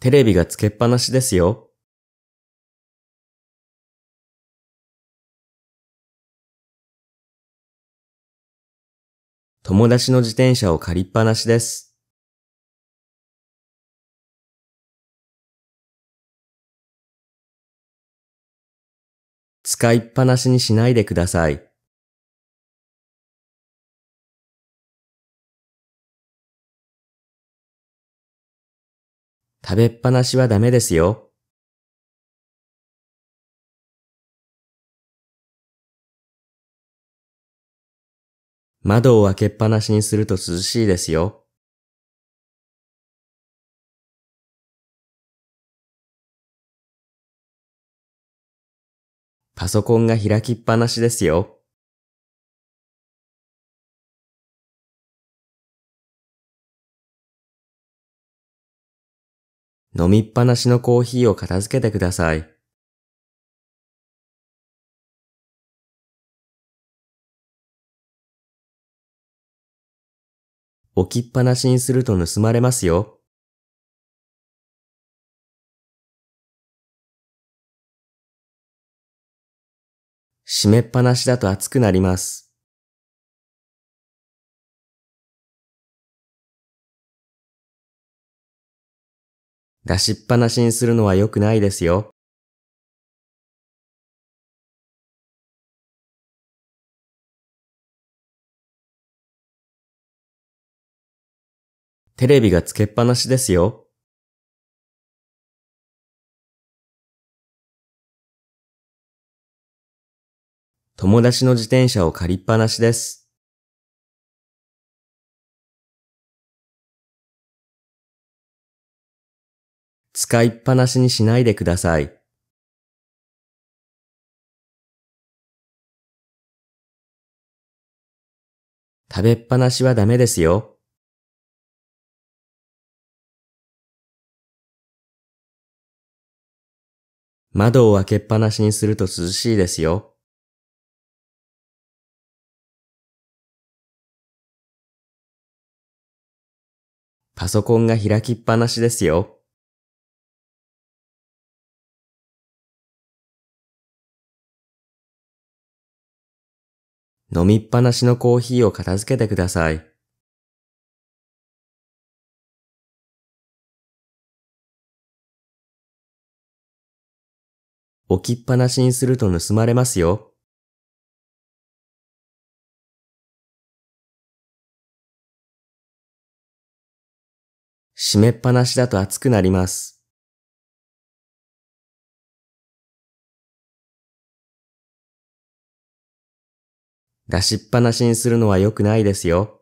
テレビがつけっぱなしですよ。友達の自転車を借りっぱなしです。使いっぱなしにしないでください。食べっぱなしはダメですよ。窓を開けっぱなしにすると涼しいですよ。パソコンが開きっぱなしですよ。飲みっぱなしのコーヒーを片付けてください。置きっぱなしにすると盗まれますよ。閉めっぱなしだと熱くなります。出しっぱなしにするのは良くないですよ。テレビがつけっぱなしですよ。友達の自転車を借りっぱなしです。使いっぱなしにしないでください。食べっぱなしはダメですよ。窓を開けっぱなしにすると涼しいですよ。パソコンが開きっぱなしですよ。飲みっぱなしのコーヒーを片付けてください。置きっぱなしにすると盗まれますよ。閉めっぱなしだと熱くなります。出しっぱなしにするのは良くないですよ。